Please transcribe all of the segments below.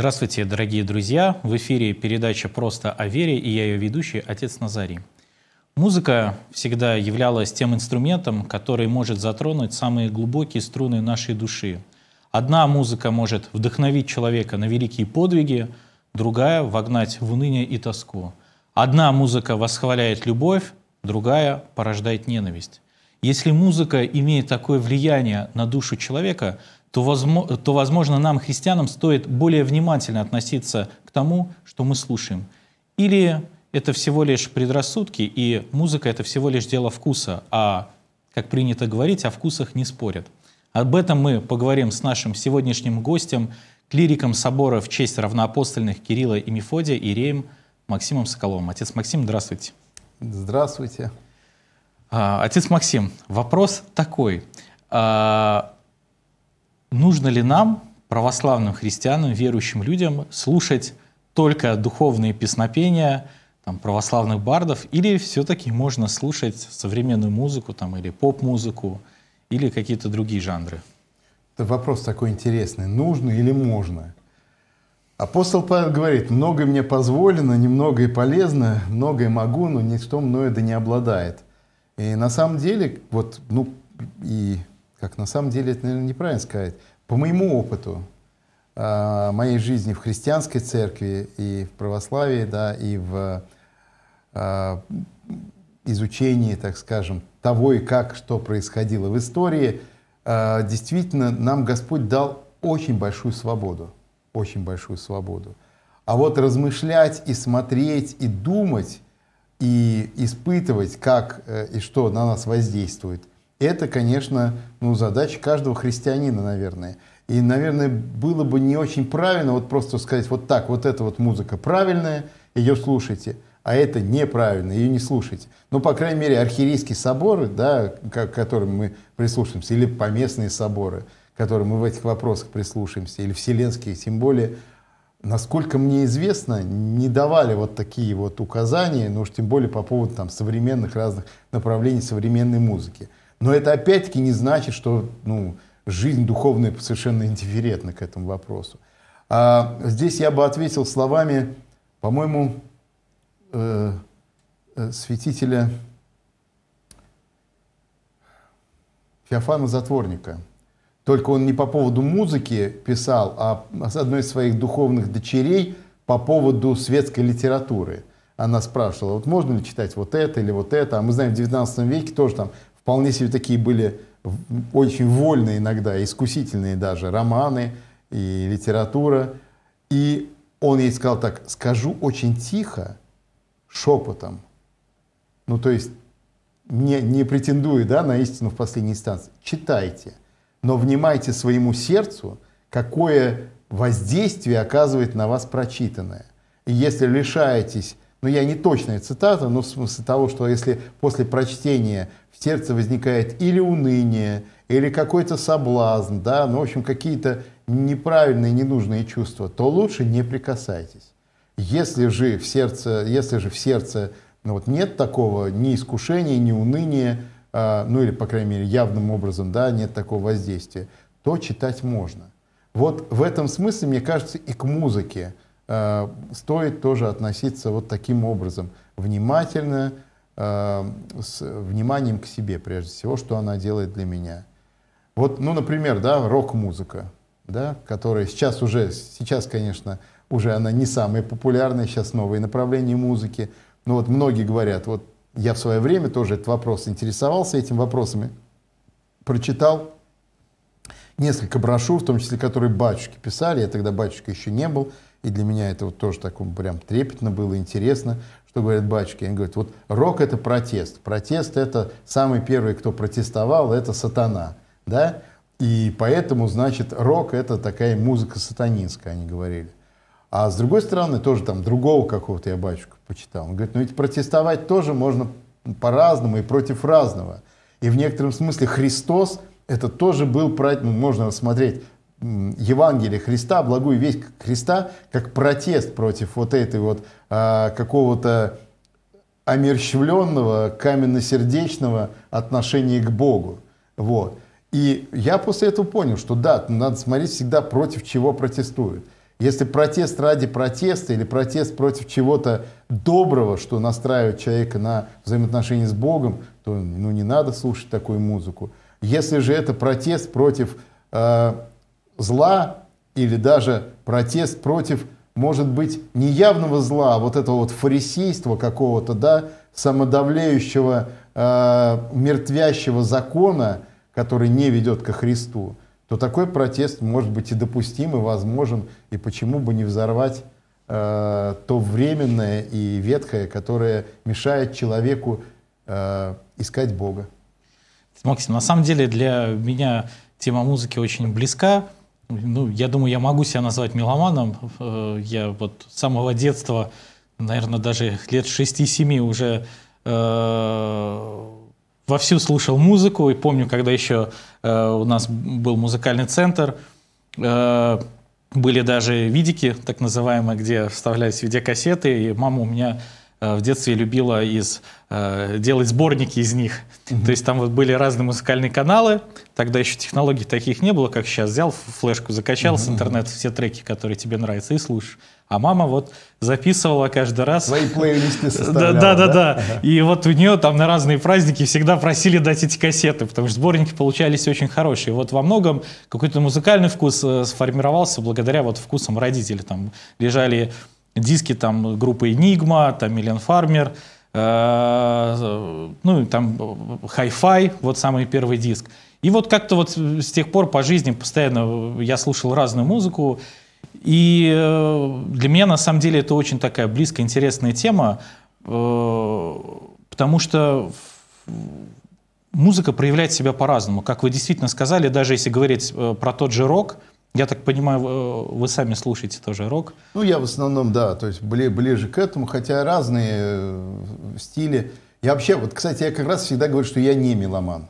Здравствуйте, дорогие друзья! В эфире передача «Просто о вере» и я ее ведущий, отец Назарий. Музыка всегда являлась тем инструментом, который может затронуть самые глубокие струны нашей души. Одна музыка может вдохновить человека на великие подвиги, другая — вогнать в уныние и тоску. Одна музыка восхваляет любовь, другая порождает ненависть. Если музыка имеет такое влияние на душу человека, то, возможно, нам, христианам, стоит более внимательно относиться к тому, что мы слушаем. Или это всего лишь предрассудки, и музыка — это всего лишь дело вкуса, а, как принято говорить, о вкусах не спорят. Об этом мы поговорим с нашим сегодняшним гостем, клириком собора в честь равноапостольных Кирилла и Мефодия, Иреем Максимом Соколовым. Отец Максим, здравствуйте. Здравствуйте. А, отец Максим, вопрос такой. А, нужно ли нам, православным христианам, верующим людям, слушать только духовные песнопения там, православных бардов, или все-таки можно слушать современную музыку там, или поп-музыку, или какие-то другие жанры? Это вопрос такой интересный. Нужно или можно? Апостол Павел говорит, многое мне позволено, немного и полезно, многое могу, но ничто мною да не обладает. И на самом деле, вот, ну, и как на самом деле это, наверное, неправильно сказать. По моему опыту а, моей жизни в христианской церкви и в православии, да, и в а, изучении, так скажем, того и как что происходило в истории, а, действительно нам Господь дал очень большую свободу, очень большую свободу. А вот размышлять и смотреть и думать и испытывать, как э, и что на нас воздействует – это, конечно, ну, задача каждого христианина, наверное. И, наверное, было бы не очень правильно вот просто сказать вот так, вот эта вот музыка правильная, ее слушайте, а это неправильно, ее не слушайте. Ну, по крайней мере, архиерейские соборы, да, к которым мы прислушаемся, или поместные соборы, к которым мы в этих вопросах прислушаемся, или вселенские, тем более, насколько мне известно, не давали вот такие вот указания, ну уж тем более по поводу там современных разных направлений современной музыки. Но это опять-таки не значит, что ну, жизнь духовная совершенно индифферентна к этому вопросу. А здесь я бы ответил словами, по-моему, э, э, святителя Феофана Затворника. Только он не по поводу музыки писал, а с одной из своих духовных дочерей по поводу светской литературы. Она спрашивала, вот можно ли читать вот это или вот это. А мы знаем, в XIX веке тоже там вполне себе такие были очень вольные иногда, искусительные даже романы и литература. И он ей сказал так, скажу очень тихо, шепотом. Ну, то есть, не, не претендуя да, на истину в последней инстанции. Читайте, но внимайте своему сердцу, какое воздействие оказывает на вас прочитанное. И если лишаетесь но я не точная цитата, но в смысле того, что если после прочтения в сердце возникает или уныние, или какой-то соблазн, да, ну, в общем, какие-то неправильные, ненужные чувства, то лучше не прикасайтесь. Если же в сердце, если же в сердце ну, вот нет такого ни искушения, ни уныния, э, ну или, по крайней мере, явным образом, да, нет такого воздействия, то читать можно. Вот в этом смысле, мне кажется, и к музыке – Э, стоит тоже относиться вот таким образом, внимательно, э, с вниманием к себе, прежде всего, что она делает для меня. Вот, ну, например, да, рок-музыка, да, которая сейчас уже, сейчас, конечно, уже она не самая популярная, сейчас новые направления музыки, но вот многие говорят, вот я в свое время тоже этот вопрос интересовался этим вопросами, прочитал несколько брошюр, в том числе, которые батюшки писали, я тогда батюшка еще не был, и для меня это вот тоже так прям трепетно было, интересно, что говорят батюшки. Они говорят, вот рок — это протест. Протест — это самый первый, кто протестовал, это сатана. Да? И поэтому, значит, рок — это такая музыка сатанинская, они говорили. А с другой стороны, тоже там другого какого-то я батюшку почитал. Он говорит, ну ведь протестовать тоже можно по-разному и против разного. И в некотором смысле Христос это тоже был, ну, можно рассмотреть Евангелие Христа, благую весть Христа, как протест против вот этой вот а, какого-то омерщвленного, каменно-сердечного отношения к Богу. Вот. И я после этого понял, что да, надо смотреть всегда против чего протестуют. Если протест ради протеста или протест против чего-то доброго, что настраивает человека на взаимоотношения с Богом, то ну, не надо слушать такую музыку. Если же это протест против э, зла или даже протест против, может быть, неявного зла, а вот этого вот фарисейства какого-то, да, самодавляющего, э, мертвящего закона, который не ведет ко Христу, то такой протест может быть и допустим, и возможен, и почему бы не взорвать э, то временное и ветхое, которое мешает человеку э, искать Бога. Максим, на самом деле для меня тема музыки очень близка. Ну, я думаю, я могу себя назвать меломаном. Э, я вот с самого детства, наверное, даже лет 6-7 уже э, вовсю слушал музыку. И помню, когда еще э, у нас был музыкальный центр, э, были даже видики, так называемые, где вставлялись видеокассеты. И мама у меня Э, в детстве любила из, э, делать сборники из них. Mm-hmm. То есть там вот были разные музыкальные каналы, тогда еще технологий таких не было, как сейчас. Взял флешку, закачал mm-hmm. с интернета все треки, которые тебе нравятся, и слушаешь. А мама вот записывала каждый раз. Свои плейлисты составляла, да? Да, да, И вот у нее там на разные праздники всегда просили дать эти кассеты, потому что сборники получались очень хорошие. Вот во многом какой-то музыкальный вкус э, сформировался благодаря вот вкусам родителей. Там лежали диски там группы Enigma, там Миллион Фармер, э, ну, там Hi-Fi, вот самый первый диск. И вот как-то вот с тех пор по жизни постоянно я слушал разную музыку, и э, для меня на самом деле это очень такая близкая, интересная тема, э, потому что музыка проявляет себя по-разному. Как вы действительно сказали, даже если говорить про тот же рок – я так понимаю, вы сами слушаете тоже рок? Ну, я в основном, да, то есть ближе к этому, хотя разные э, стили. Я вообще, вот, кстати, я как раз всегда говорю, что я не меломан.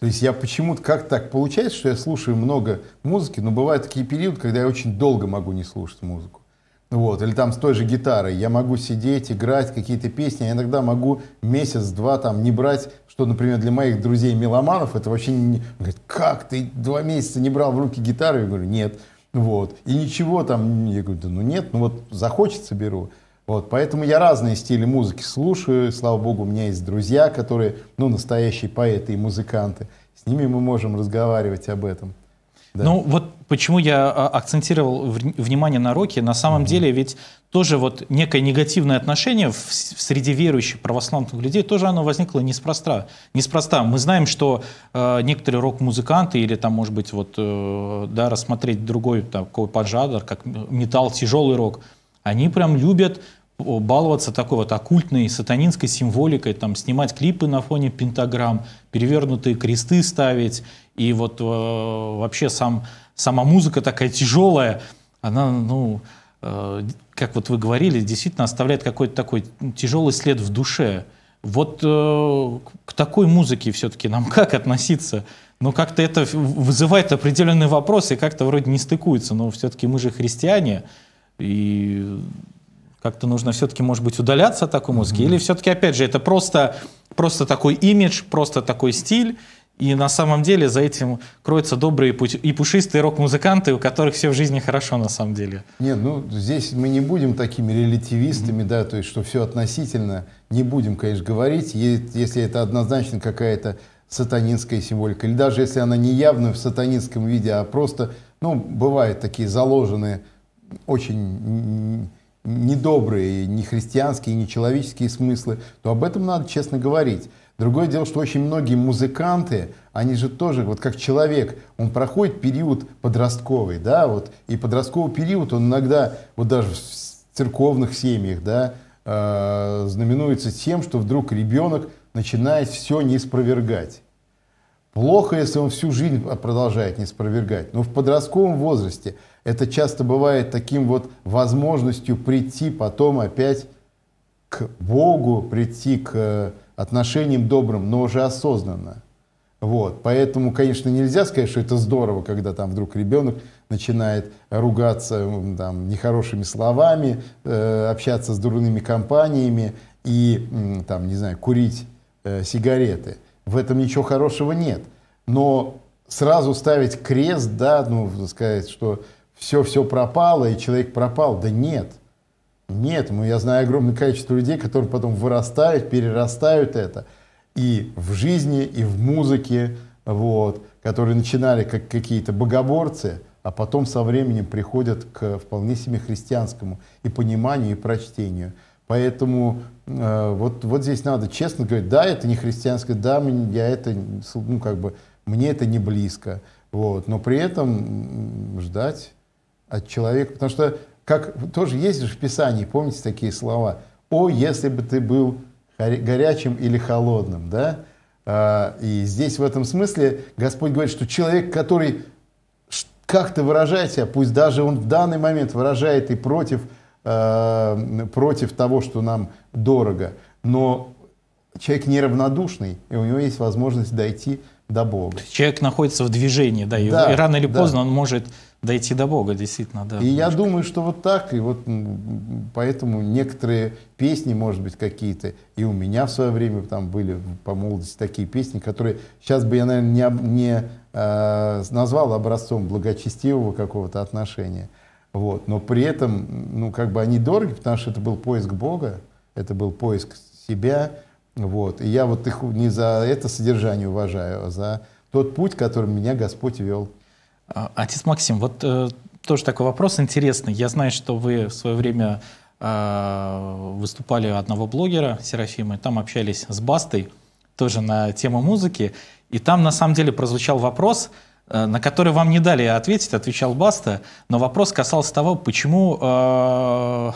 То есть я почему-то, как так получается, что я слушаю много музыки, но бывают такие периоды, когда я очень долго могу не слушать музыку. Вот, или там с той же гитарой. Я могу сидеть, играть какие-то песни. Я иногда могу месяц-два там не брать, что, например, для моих друзей-меломанов это вообще не... Говорят, как ты два месяца не брал в руки гитару? Я говорю, нет. Вот. И ничего там, я говорю, да ну нет, ну вот захочется беру. Вот, поэтому я разные стили музыки слушаю. Слава богу, у меня есть друзья, которые, ну, настоящие поэты и музыканты. С ними мы можем разговаривать об этом. Да. Ну вот почему я а, акцентировал внимание на роке, на самом угу. деле ведь тоже вот некое негативное отношение в, в среди верующих православных людей, тоже оно возникло неспроста. Неспроста. Мы знаем, что э, некоторые рок-музыканты или там, может быть, вот, э, да, рассмотреть другой такой поджадр, как металл, тяжелый рок, они прям любят баловаться такой вот оккультной сатанинской символикой, там, снимать клипы на фоне пентаграмм, перевернутые кресты ставить и вот э, вообще сам, сама музыка такая тяжелая, она, ну, э, как вот вы говорили, действительно оставляет какой-то такой тяжелый след в душе. Вот э, к такой музыке все-таки нам как относиться? Но ну, как-то это вызывает определенные вопросы, и как-то вроде не стыкуется, но все-таки мы же христиане, и как-то нужно все-таки, может быть, удаляться от такой музыки? Mm-hmm. Или все-таки, опять же, это просто, просто такой имидж, просто такой стиль, и на самом деле за этим кроются добрые и пушистые рок-музыканты, у которых все в жизни хорошо на самом деле. Нет, ну здесь мы не будем такими релятивистами, mm-hmm. да, то есть что все относительно, не будем, конечно, говорить, если это однозначно какая-то сатанинская символика, или даже если она не явно в сатанинском виде, а просто, ну, бывают такие заложенные, очень недобрые, не христианские, не человеческие смыслы, то об этом надо честно говорить. Другое дело, что очень многие музыканты, они же тоже, вот как человек, он проходит период подростковый, да, вот, и подростковый период, он иногда, вот даже в церковных семьях, да, э, знаменуется тем, что вдруг ребенок начинает все не спровергать. Плохо, если он всю жизнь продолжает не спровергать. Но в подростковом возрасте это часто бывает таким вот возможностью прийти потом опять к Богу, прийти к отношением добрым, но уже осознанно. Вот. Поэтому, конечно, нельзя сказать, что это здорово, когда там вдруг ребенок начинает ругаться там, нехорошими словами, э, общаться с дурными компаниями и, там, не знаю, курить э, сигареты. В этом ничего хорошего нет. Но сразу ставить крест, да, ну, сказать, что все-все пропало, и человек пропал, да нет – нет, ну, я знаю огромное количество людей, которые потом вырастают, перерастают это и в жизни, и в музыке, вот, которые начинали как какие-то богоборцы, а потом со временем приходят к вполне себе христианскому и пониманию, и прочтению. Поэтому э, вот, вот здесь надо честно говорить, да, это не христианское, да, я это, ну, как бы, мне это не близко, вот, но при этом ждать от человека, потому что как тоже есть же в Писании, помните такие слова? «О, если бы ты был горячим или холодным», да? А, и здесь в этом смысле Господь говорит, что человек, который как-то выражает себя, пусть даже он в данный момент выражает и против, а, против того, что нам дорого, но человек неравнодушный, и у него есть возможность дойти до Бога. Человек находится в движении, да, да и, рано или да. поздно он может дойти до Бога, действительно, да. И немножко. я думаю, что вот так, и вот поэтому некоторые песни, может быть, какие-то, и у меня в свое время там были по молодости такие песни, которые сейчас бы я, наверное, не, не э, назвал образцом благочестивого какого-то отношения. Вот. Но при этом, ну, как бы они дороги, потому что это был поиск Бога, это был поиск себя, вот. И я вот их не за это содержание уважаю, а за тот путь, которым меня Господь вел. А, отец Максим, вот э, тоже такой вопрос интересный. Я знаю, что вы в свое время э, выступали у одного блогера Серафимы, там общались с Бастой, тоже на тему музыки, и там на самом деле прозвучал вопрос, э, на который вам не дали ответить, отвечал Баста, но вопрос касался того, почему э,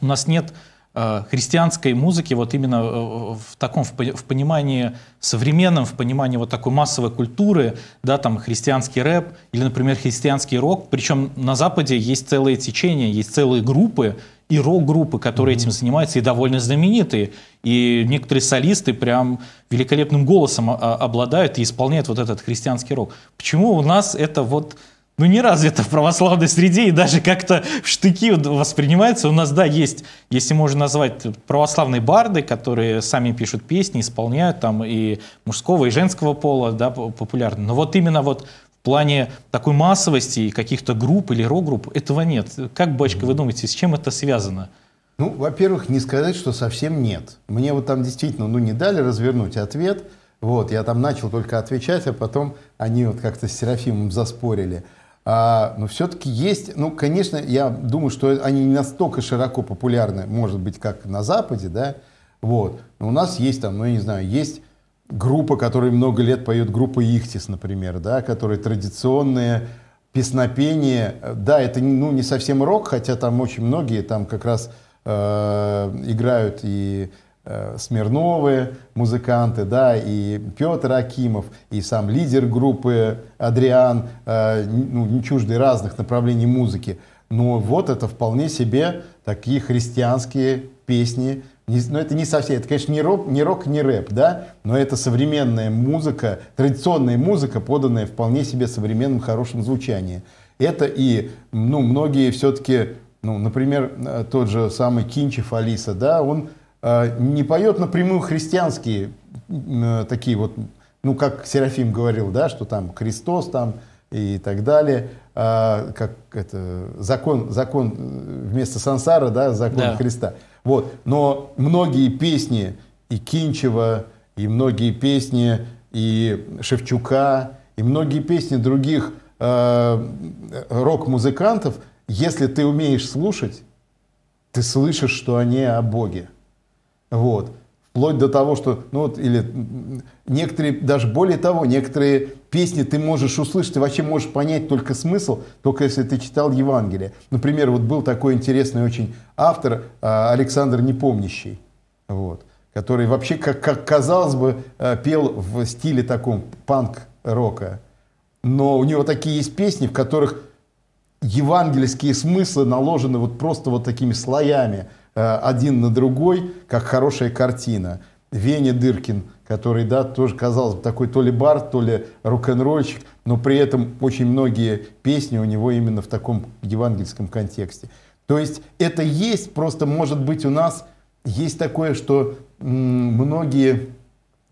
у нас нет Э, христианской музыки, вот именно э, в таком, в понимании современном, в понимании вот такой массовой культуры, да, там христианский рэп или, например, христианский рок, причем на Западе есть целые течения, есть целые группы, и рок-группы, которые mm-hmm. этим занимаются, и довольно знаменитые. И некоторые солисты прям великолепным голосом а, обладают и исполняют вот этот христианский рок. Почему у нас это вот ну, не развито в православной среде и даже как-то в штыки воспринимается. У нас, да, есть, если можно назвать, православные барды, которые сами пишут песни, исполняют там и мужского, и женского пола, да, популярны. Но вот именно вот в плане такой массовости и каких-то групп или рок-групп этого нет. Как, Бачка, вы думаете, с чем это связано? Ну, во-первых, не сказать, что совсем нет. Мне вот там действительно, ну, не дали развернуть ответ. Вот, я там начал только отвечать, а потом они вот как-то с Серафимом заспорили – а, но все-таки есть, ну, конечно, я думаю, что они не настолько широко популярны, может быть, как на Западе, да, вот. Но у нас есть там, ну, я не знаю, есть группа, которая много лет поет, группа Ихтис, например, да, которая традиционные песнопение, да, это ну, не совсем рок, хотя там очень многие там как раз э, играют и Э, Смирновы, музыканты, да, и Петр Акимов, и сам лидер группы Адриан, э, ну, не чужды разных направлений музыки. Но вот это вполне себе такие христианские песни. но ну, это не совсем, это, конечно, не рок, не рок, не рэп, да, но это современная музыка, традиционная музыка, поданная вполне себе современным хорошим звучанием. Это и, ну, многие все-таки, ну, например, э, тот же самый Кинчев Алиса, да, он Э, не поет напрямую христианские э, такие вот, ну, как Серафим говорил, да, что там Христос там и так далее, а, как это, закон, закон э, вместо сансара, да, закон да. Христа. Вот. Но многие песни и Кинчева, и многие песни и Шевчука, и многие песни других э, рок-музыкантов, если ты умеешь слушать, ты слышишь, что они о Боге. Вот. Вплоть до того, что, ну вот, или некоторые, даже более того, некоторые песни ты можешь услышать, ты вообще можешь понять только смысл, только если ты читал Евангелие. Например, вот был такой интересный очень автор а, Александр Непомнящий, вот, который вообще, как, как казалось бы, э, пел в стиле таком панк-рока. Но у него такие есть песни, в которых евангельские смыслы наложены вот просто вот такими слоями – Э, один на другой, как хорошая картина. Веня Дыркин, который, да, тоже, казалось бы, такой то ли бар, то ли рок-н-ролльщик, но при этом очень многие песни у него именно в таком евангельском контексте. То есть это есть, просто может быть у нас есть такое, что многие,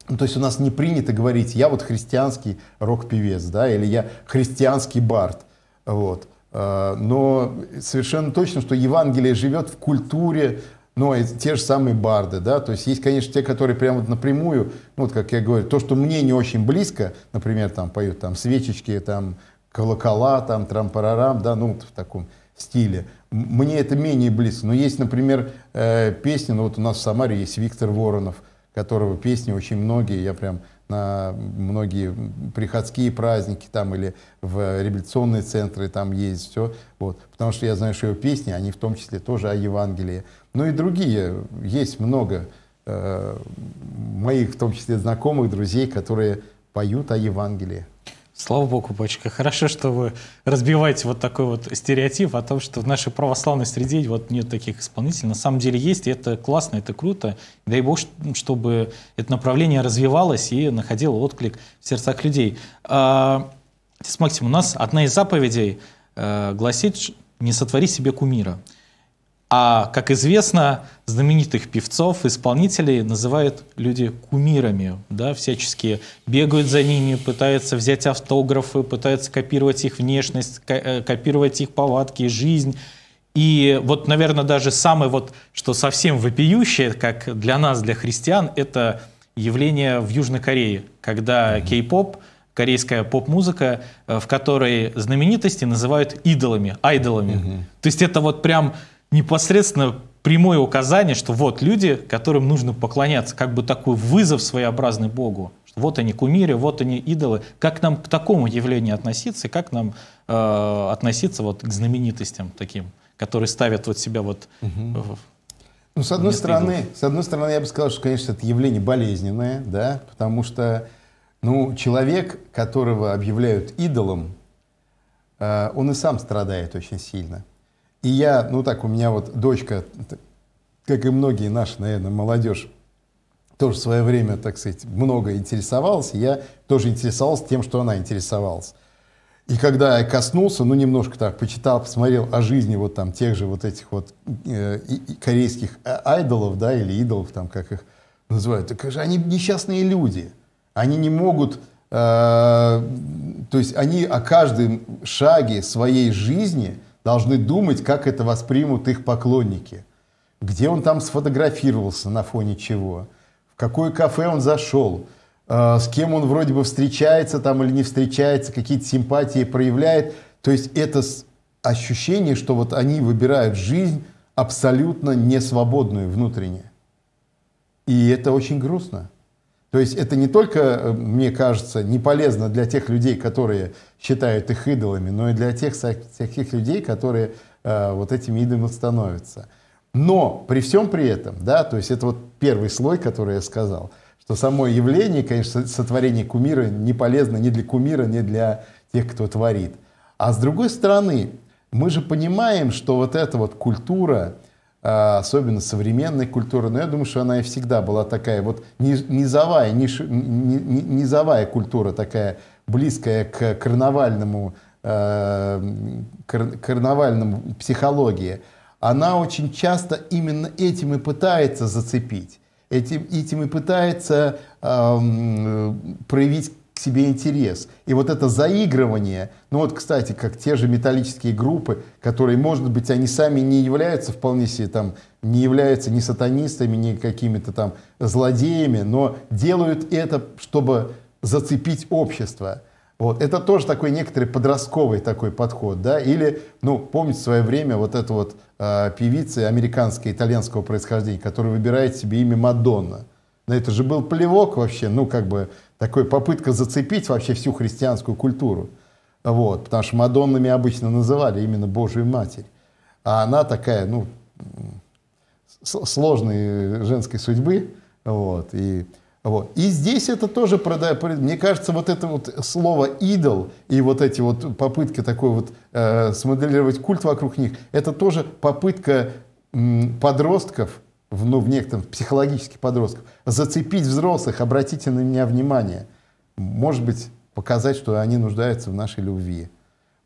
ну, то есть у нас не принято говорить, я вот христианский рок-певец, да, или я христианский бард, вот. Э, но совершенно точно, что Евангелие живет в культуре, но и те же самые барды, да, то есть есть, конечно, те, которые прямо вот напрямую, ну, вот как я говорю, то, что мне не очень близко, например, там поют там свечечки, там колокола, там трампарарам, да, ну, вот в таком стиле. Мне это менее близко, но есть, например, э, песни, ну, вот у нас в Самаре есть Виктор Воронов, которого песни очень многие, я прям на многие приходские праздники там или в революционные центры там ездит, все. Вот. Потому что я знаю, что его песни, они в том числе тоже о Евангелии. Ну и другие, есть много э, моих, в том числе знакомых, друзей, которые поют о Евангелии. Слава богу, батюшка. Хорошо, что вы разбиваете вот такой вот стереотип о том, что в нашей православной среде вот нет таких исполнителей. На самом деле есть, и это классно, это круто. Дай бог, чтобы это направление развивалось и находило отклик в сердцах людей. А, Отец Максим, у нас одна из заповедей э, гласит «не сотвори себе кумира». А, как известно, знаменитых певцов, исполнителей называют люди кумирами, да, всячески бегают за ними, пытаются взять автографы, пытаются копировать их внешность, э, копировать их повадки, жизнь. И вот, наверное, даже самое вот, что совсем вопиющее, как для нас, для христиан, это явление в Южной Корее, когда кей-поп, корейская поп-музыка, э, в которой знаменитости называют идолами, айдолами. Mm-hmm. То есть это вот прям непосредственно прямое указание, что вот люди, которым нужно поклоняться, как бы такой вызов своеобразный Богу. Что вот они кумиры, вот они идолы. Как нам к такому явлению относиться, как нам э, относиться вот к знаменитостям таким, которые ставят вот себя вот... Угу. Ну, с одной стороны, с одной стороны, я бы сказал, что, конечно, это явление болезненное, да, потому что, ну, человек, которого объявляют идолом, э, он и сам страдает очень сильно. И я, ну так, у меня вот дочка, как и многие наши, наверное, молодежь, тоже в свое время, так сказать, много интересовалась. И я тоже интересовался тем, что она интересовалась. И когда я коснулся, ну, немножко так почитал, посмотрел о жизни вот там тех же вот этих вот э, корейских э, айдолов, да, или идолов, там, как их называют, так же они несчастные люди. Они не могут, э, то есть они о каждом шаге своей жизни – должны думать, как это воспримут их поклонники. Где он там сфотографировался, на фоне чего, в какое кафе он зашел, э, с кем он вроде бы встречается там или не встречается, какие-то симпатии проявляет. То есть это ощущение, что вот они выбирают жизнь абсолютно несвободную внутренне. И это очень грустно. То есть это не только, э, мне кажется, не полезно для тех людей, которые считают их идолами, но и для тех всяких людей, которые э, вот этими идолами становятся. Но при всем при этом, да, то есть это вот первый слой, который я сказал, что само явление, конечно, сотворение кумира не полезно ни для кумира, ни для тех, кто творит. А с другой стороны, мы же понимаем, что вот эта вот культура, а, особенно современной культуры, но я думаю, что она и всегда была такая вот низовая, ниш, низовая культура, такая близкая к карнавальному, э, карнавальному психологии, она очень часто именно этим и пытается зацепить, этим, этим и пытается проявить к себе интерес. И вот это заигрывание, ну вот, кстати, как те же металлические группы, которые, может быть, они сами не являются вполне себе там, не являются ни сатанистами, ни какими-то там злодеями, но делают это, чтобы зацепить общество. Вот. Это тоже такой некоторый подростковый такой подход, да, или, ну, помните в свое время вот эту вот э, певица американская, итальянского происхождения, которая выбирает себе имя Мадонна. Да это же был плевок вообще, ну, как бы, такая попытка зацепить вообще всю христианскую культуру. Вот, потому что Мадоннами обычно называли именно Божью Матерь. А она такая, ну, сложной женской судьбы. Вот, и, вот. и здесь это тоже продает. Мне кажется, вот это вот слово «идол» и вот эти вот попытки такой вот э, смоделировать культ вокруг них, это тоже попытка подростков в, ну, в некоторых психологических подростков, зацепить взрослых, обратите на меня внимание. Может быть, показать, что они нуждаются в нашей любви.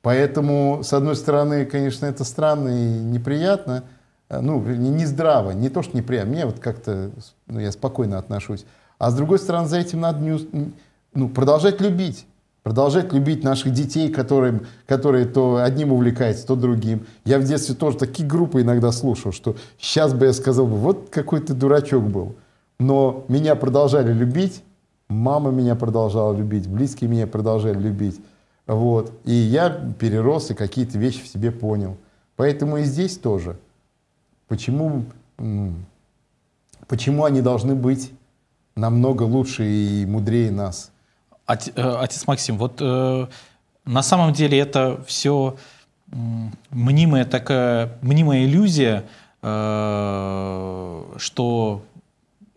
Поэтому, с одной стороны, конечно, это странно и неприятно, э, ну, не, не здраво, не то, что неприятно, мне вот как-то, ну, я спокойно отношусь. А с другой стороны, за этим надо не, ну, продолжать любить продолжать любить наших детей, которые, которые то одним увлекаются, то другим. Я в детстве тоже такие группы иногда слушал, что сейчас бы я сказал, бы, вот какой ты дурачок был. Но меня продолжали любить, мама меня продолжала любить, близкие меня продолжали любить. Вот. И я перерос и какие-то вещи в себе понял. Поэтому и здесь тоже. Почему, почему они должны быть намного лучше и мудрее нас – Э, отец Максим, вот э, на самом деле это все мнимая такая, мнимая иллюзия, э, что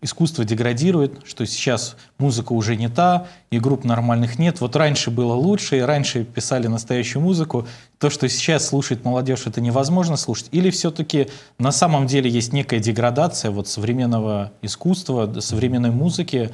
искусство деградирует, что сейчас музыка уже не та, и групп нормальных нет. Вот раньше было лучше, и раньше писали настоящую музыку. То, что сейчас слушает молодежь, это невозможно слушать. Или все-таки на самом деле есть некая деградация вот современного искусства, современной музыки,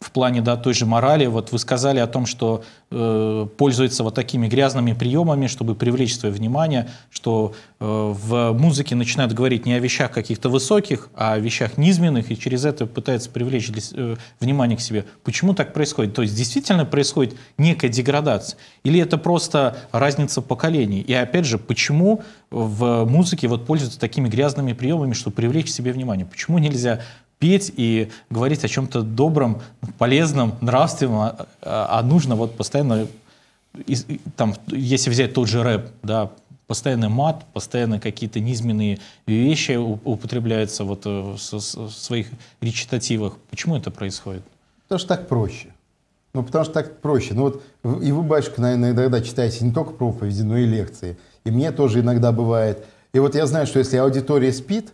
в плане да, той же морали, вот вы сказали о том, что э, пользуется вот такими грязными приемами, чтобы привлечь свое внимание, что э, в музыке начинают говорить не о вещах каких-то высоких, а о вещах низменных, и через это пытаются привлечь э, внимание к себе. Почему так происходит? То есть действительно происходит некая деградация? Или это просто разница поколений? И опять же, почему в музыке вот пользуются такими грязными приемами, чтобы привлечь к себе внимание? Почему нельзя петь и говорить о чем-то добром, полезном, нравственном, а, а нужно вот постоянно, там, если взять тот же рэп, да, постоянный мат, постоянно какие-то низменные вещи употребляются вот э, в своих речитативах. Почему это происходит? Потому что так проще. Ну, потому что так проще. Ну, вот и вы, батюшка, наверное, иногда читаете не только проповеди, но и лекции. И мне тоже иногда бывает. И вот я знаю, что если аудитория спит,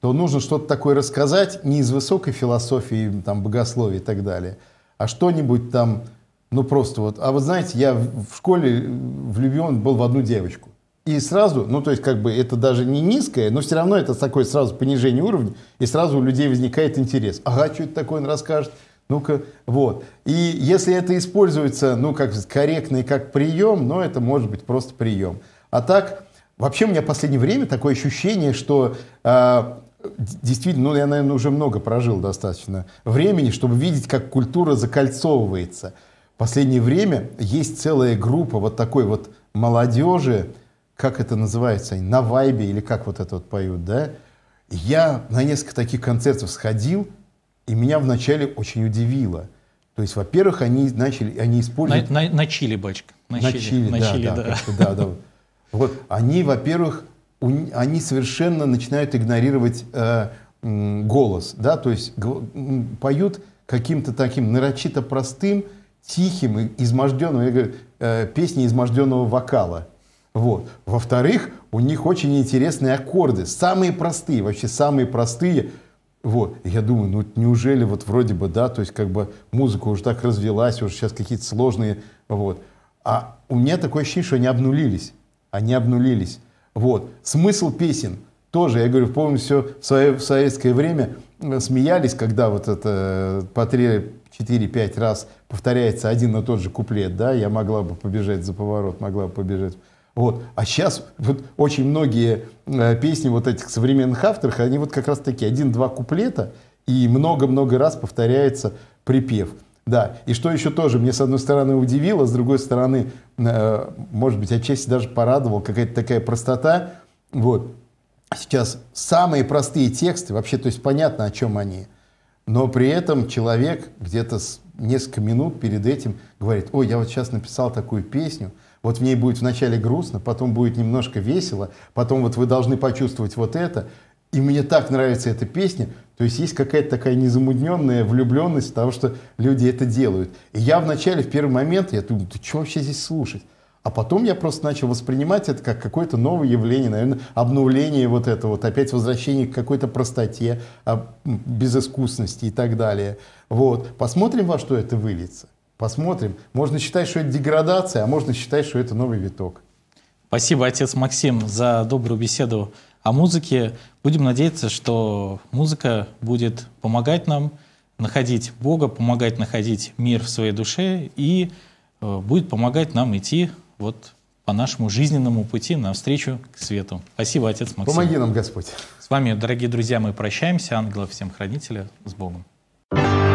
то нужно что-то такое рассказать не из высокой философии, там, богословия и так далее, а что-нибудь там, ну просто вот. А вы знаете, я в школе э, влюблен был в одну девочку. И сразу, ну то есть как бы это даже не низкое, но все равно это такое сразу понижение уровня, и сразу у людей возникает интерес. Ага, что это такое он расскажет? Ну-ка, вот. И если это используется, ну, как корректно и как прием, ну, это может быть просто прием. А так, вообще у меня в последнее время такое ощущение, что э, действительно, ну, я, наверное, уже много прожил достаточно времени, чтобы видеть, как культура закольцовывается. В последнее время есть целая группа вот такой вот молодежи, как это называется, на вайбе или как вот это вот поют, да? Я на несколько таких концертов сходил, и меня вначале очень удивило. То есть, во-первых, они начали, они используют... На, на, на чили, бачка. На, на чили, чили, да, чили, да. Да, да. да. Вот, они, во-первых, они совершенно начинают игнорировать э, голос, да, то есть поют каким-то таким нарочито простым, тихим и изможденным, я говорю, э, песни изможденного вокала. Вот. Во-вторых, у них очень интересные аккорды, самые простые, вообще самые простые. Вот. я думаю, ну неужели вот вроде бы, да, то есть как бы музыка уже так развелась, уже сейчас какие-то сложные, вот. А у меня такое ощущение, что они обнулились. Они обнулились. Вот. Смысл песен тоже, я говорю, помню, все в, свое, в советское время э, смеялись, когда вот это э, по 3-4-5 раз повторяется один и тот же куплет, да, я могла бы побежать за поворот, могла бы побежать. Вот. А сейчас вот очень многие э, песни вот этих современных авторов, они вот как раз таки один-два куплета, и много-много раз повторяется припев. Да, и что еще тоже, мне с одной стороны удивило, с другой стороны, э, может быть, отчасти даже порадовал, какая-то такая простота. Вот, сейчас самые простые тексты, вообще, то есть понятно, о чем они, но при этом человек где-то несколько минут перед этим говорит, ой, я вот сейчас написал такую песню, вот в ней будет вначале грустно, потом будет немножко весело, потом вот вы должны почувствовать вот это. И мне так нравится эта песня. То есть есть какая-то такая незамутненная влюбленность того, что люди это делают. И я вначале, в первый момент, я думаю, ты что вообще здесь слушать? А потом я просто начал воспринимать это как какое-то новое явление, наверное, обновление вот этого, вот опять возвращение к какой-то простоте, а, безыскусности и так далее. Вот. Посмотрим, во что это выльется. Посмотрим. Можно считать, что это деградация, а можно считать, что это новый виток. Спасибо, отец Максим, за добрую беседу о музыке. Будем надеяться, что музыка будет помогать нам находить Бога, помогать находить мир в своей душе и э, будет помогать нам идти вот по нашему жизненному пути навстречу к свету. Спасибо, Отец Максим. Помоги нам, Господь. С вами, дорогие друзья, мы прощаемся. Ангелов всем хранителя. С Богом. thank you